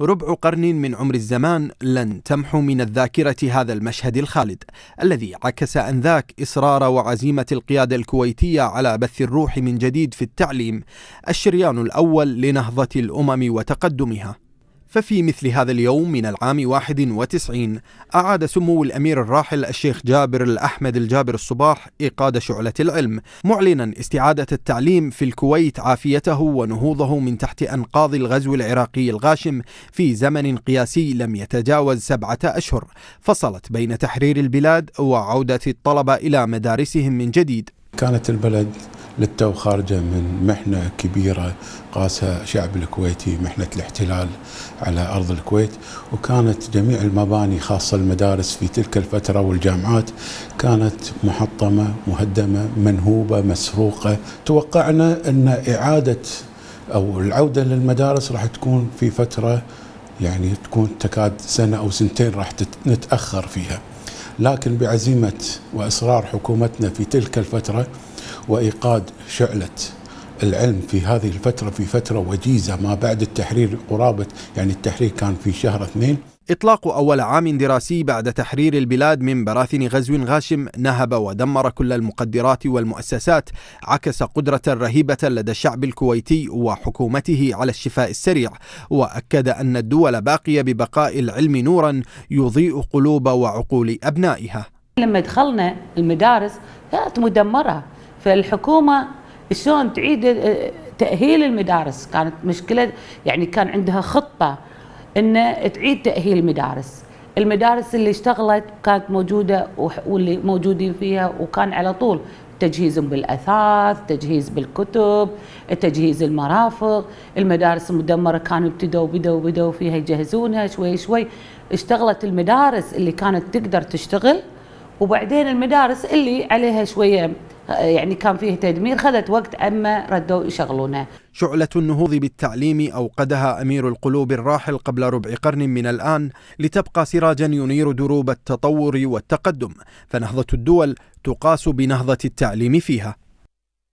ربع قرن من عمر الزمان لن تمحو من الذاكرة هذا المشهد الخالد الذي عكس أنذاك إصرار وعزيمة القيادة الكويتية على بث الروح من جديد في التعليم الشريان الأول لنهضة الأمم وتقدمها ففي مثل هذا اليوم من العام 91 أعاد سمو الأمير الراحل الشيخ جابر الأحمد الجابر الصباح إيقاد شعلة العلم معلنا استعادة التعليم في الكويت عافيته ونهوضه من تحت أنقاض الغزو العراقي الغاشم في زمن قياسي لم يتجاوز سبعة أشهر فصلت بين تحرير البلاد وعودة الطلبة إلى مدارسهم من جديد كانت البلد للتو خارجة من محنة كبيرة قاسها شعب الكويتي محنة الاحتلال على أرض الكويت وكانت جميع المباني خاصة المدارس في تلك الفترة والجامعات كانت محطمة مهدمة منهوبة مسروقة توقعنا أن إعادة أو العودة للمدارس راح تكون في فترة يعني تكون تكاد سنة أو سنتين راح نتأخر فيها لكن بعزيمة وإصرار حكومتنا في تلك الفترة وإيقاد شعلة العلم في هذه الفترة في فترة وجيزة ما بعد التحرير قرابة يعني التحرير كان في شهر اثنين إطلاق أول عام دراسي بعد تحرير البلاد من براثن غزو غاشم نهب ودمر كل المقدرات والمؤسسات عكس قدرة رهيبة لدى الشعب الكويتي وحكومته على الشفاء السريع وأكد أن الدول باقية ببقاء العلم نورا يضيء قلوب وعقول أبنائها لما دخلنا المدارس كانت مدمرة فالحكومة شلون تعيد تاهيل المدارس كانت مشكله يعني كان عندها خطه ان تعيد تاهيل المدارس المدارس اللي اشتغلت كانت موجوده واللي موجودين فيها وكان على طول تجهيز بالاثاث، تجهيز بالكتب، تجهيز المرافق، المدارس المدمره كانوا ابتدوا بدوا بدوا فيها يجهزونها شوي شوي، اشتغلت المدارس اللي كانت تقدر تشتغل وبعدين المدارس اللي عليها شويه يعني كان فيه تدمير خذت وقت أما ردوا يشغلونها شعلة النهوض بالتعليم أوقدها أمير القلوب الراحل قبل ربع قرن من الآن لتبقى سراجا ينير دروب التطور والتقدم فنهضة الدول تقاس بنهضة التعليم فيها